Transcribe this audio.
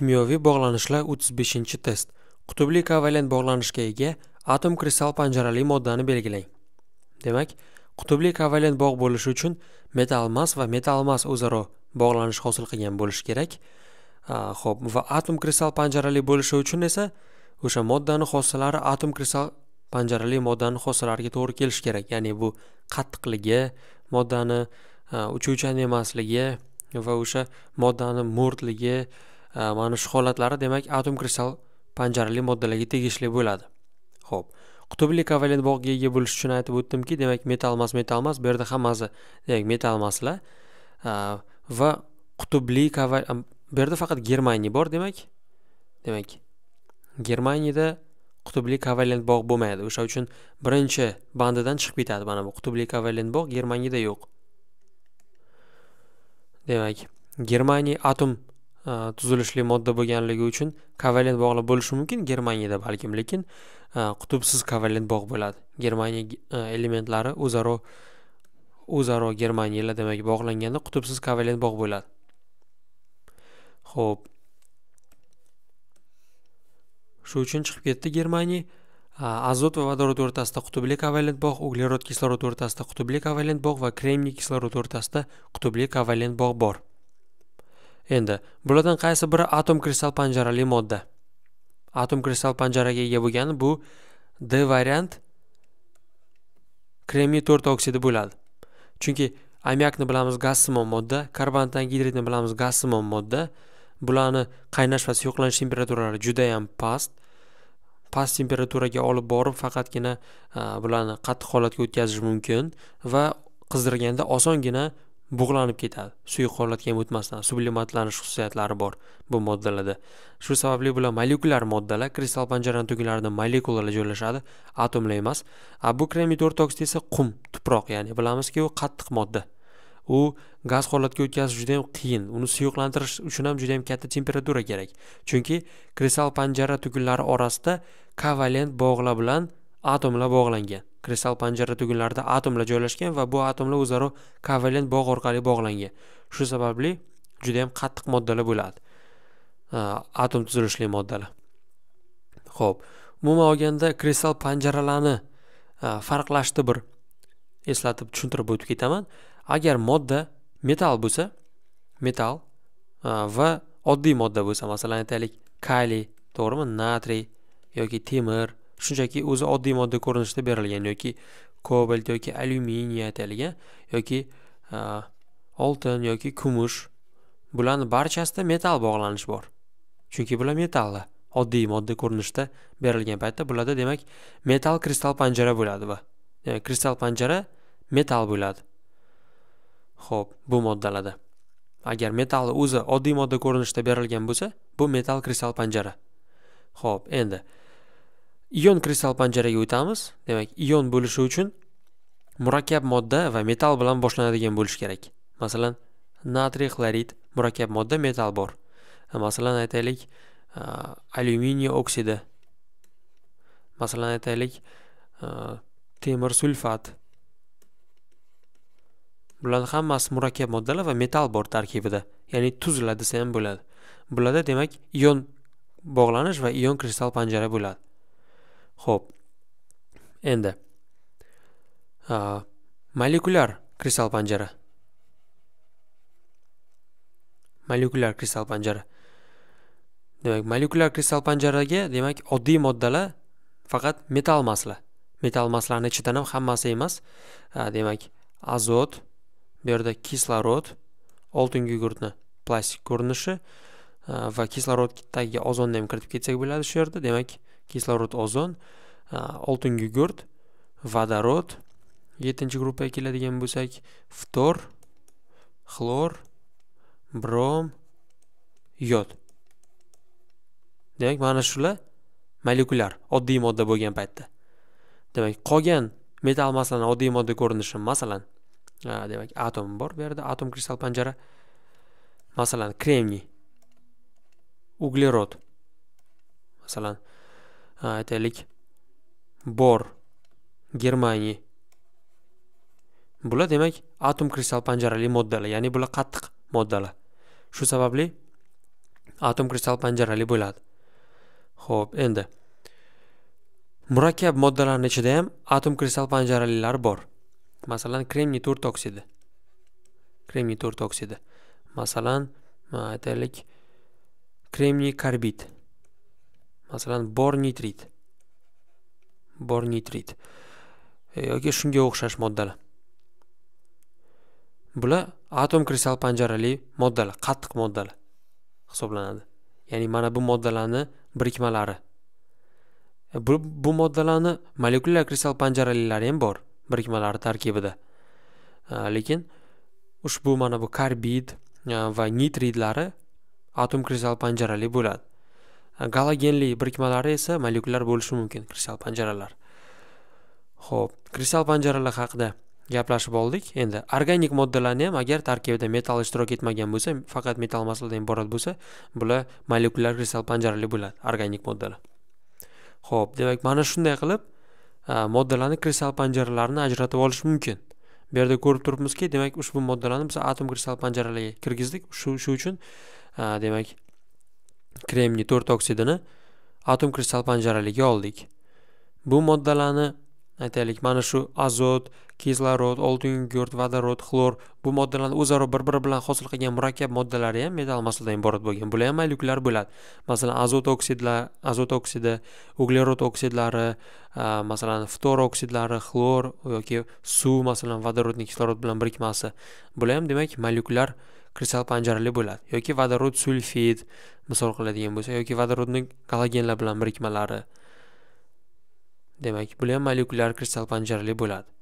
kimyoviy bog'lanishlar 35 test Qutbli kovalent bog'lanishga ega atom kristal panjarali moddani belgilang demak qutbli kovalent bog' bo'lishi uchun metalmas va metalmas o'zaro bog'lanish hosil qilgan bo'lishi kerak Xo'p, va atom kristal panjarali bo'lishi uchun esa o'sha moddani xossalari atom kristal panjarali moddani xossalariga to'g'ri kelishi kerak ya'ni bu qattiqligi moddani uchuvchan emasligi va o'sha moddani mo'rtligi Э, mana shu holatlari demak atom kristall panjarali moddalarga tegishli bo'ladi ho'p qutubli kovalent bog'ga ega bo'lish uchun aytib o'tdimki demak metal emas metal emas bu yerda hammasi demak metal emaslar e, va qutubli kaval bu yerda faqat germaniya bor demak demak germaniyada qutubli kovalent bog' bo'lmaydi o'sha uchun birinchi bandidan chiqib ketadi mana bu qutubli kovalent bog' germaniyada yo'q demak germaniya atom Э, tuzilishli modda bo'lganligi uchun kovalent bog'lar bo'lishi mumkin germaniyada balkim lekin e, qutubsiz kovalent bog' bo'ladi germaniya e, elementlari o'zaro o'zaro germaniyalar demak bog'langanda qutubsiz kovalent bog' bo'ladi ho'p shu uchun chiqib ketdi germaniya e, azot va vodorod o'rtasida qutbli kovalent bog' uglerod kislorod o'rtasida qutbli kovalent bog' va kremniy kislorod o'rtasida qutbli kovalent bog' bor endi bulardan qaysi biri atom kristal panjarali modda atom kristal panjaraga ega bo'lgan bu d variant kremiy to'rt oksidi bo'ladi chunki ammiakni bilamiz gazsimon modda karbondan gidridni bilamiz gazsimon modda bularni qaynash va suyuqlanish temperaturalari judayam past past temperaturaga olib borib faqatgina bularni qattiq holatga o'tkazish mumkin va qizdirganda osongina bug'lanib ketadi suyuq holatga ham o'tmasdan sublimatlanish xususiyatlari bor bu moddalarda shu sababli bular molekulyar moddalar kristal panjarani tugunlarida molekulalar joylashadi atomlar emas a bu kremiy to'rt oksid esa qum tuproq ya'ni bilamizki u qattiq modda u gaz holatga o'tkazish juda ham qiyin uni suyuqlantirish uchun ham juda ham katta temperatura kerak chunki kristal panjara tugunlari orasida kovalent bog'lar bilan atomlar bog'langan kristall panjara tugunlarida atomlar joylashgan va bu atomlar o'zaro kovalent bog' orqali bog'langan shu sababli juda yam qattiq moddalar bo'ladi atom tuzilishli moddalar ho'p umuman olganda kristall panjaralarni farqlashni bir eslatib tushuntirib o'tib ketaman agar modda metal bo'lsa metal va oddiy modda bo'lsa masalan aytaylik kaliy to'g'rimi natriy yoki temir shunchaki o'zi oddiy modda ko'rinishida berilgan yoki kobalt yoki alyuminiy aytilgan yoki oltin yoki kumush bularni barchasida metal bog'lanish bor chunki bular metalli oddiy modda ko'rinishida berilgan paytda bularda demak metal kristal panjara bo'ladi va demak kristal panjara metal bo'ladi ho'p bu moddalarda agar metalni o'zi oddiy modda ko'rinishida berilgan bo'lsa bu metal kristal panjara ho'p endi ion kristal panjaraga o'tamiz demak ion bo'lishi uchun murakkab modda va metal bilan boshlanadigan bo'lishi kerak masalan natriy xlorid murakkab modda metal bor e, masalan aytaylik e, alyuminiy oksidi masalan aytaylik e, temir sulfat bularni hammasi murakkab moddalar va metal bor tarkibida ya'ni tuzlar desa ham bo'ladi bularda demak ion bog'lanish va ion kristal panjara bo'ladi ho'p endi molekulyar Молекуляр panjara molekulyar kristal panjara demak molekulyar kristal panjaraga demak oddiy moddalar faqat metall masla metall maslarni ichidan ham hammasi emas demak azot bu yerda kislorod oltin gugurtni plastik ko'rinishi va kislorodga ozonni ham kiritib ketsak bo'ladi shu yerda demak kislorod ozon oltin gugurt vodorod yettinchi gruppaga keladigan bo'lsak ftor xlor brom yod demak mana shular molekulyar oddiy modda bo'lgan paytda demak qolgan metall masalan oddiy modda ko'rinishi masalan demak atom bor bu yerda atom kristall panjara masalan kremniy uglerod masalan aytaylik bor germaniya bular demak atom kristal panjarali moddalar ya'ni bular qattiq moddalar shu sababli atom kristal panjarali bo'ladi ho'p endi murakkab moddalarni ichida ham atom kristal panjaralilar bor masalan kremniy to'rt oksidi kremniy to'rt oksidi masalan aytaylik kremniy karbid masalan bor nitrit bor nitrit e, yoki shunga o'xshash moddalar bular atom kristal panjarali moddalar qattiq moddalar hisoblanadi ya'ni mana bu moddalarni birikmalari e, bu, bu moddalarni molekulyar kristal panjaralilari ham bor birikmalari tarkibida e, lekin ushbu mana bu karbid va nitridlari atom kristal panjarali bo'ladi galogenli birikmalari esa molyukulyar bo'lishi mumkin kristal panjaralar ho'p kristal panjaralar haqida gaplashib oldik endi organik moddalarni ham agar tarkibida metal ishtirok etmagan bo'lsa faqat metal massadan iborat bo'lsa bular molyukulyar kristal panjarali bo'ladi organik moddalar ho'p demak mana shunday qilib moddalarni kristal panjaralarini ajratib olish mumkin bu yerda ko'rib turibmizki demak ushbu moddalarni biz atom kristal panjaralarga kirgizdik shu shu uchun demak kremniy to'rt oksidini atom kristal panjaraligi oldik bu moddalarni aytaylik mana shu azot kislorod oltin yogurt vodorod xlor bu moddalarni o'zaro bir biri bilan hosil qilgan murakkab moddalari ham metal massadan iborat bo'lgan bular ham mayluklar bo'ladi masalan azot oksidlar azot oksidi uglerod oksidlari masalan ftor oksidlari xlor yoki suv masalan vodorodning kislorod bilan birikmasi bular ham demak mayluklar kristal panjarali bo'ladi yoki vodorod sulfid misol qiladigan bo'lsa yoki vodorodni kollagenlar bilan birikmalari demak bular ham molekulyar kristal panjarali bo'ladi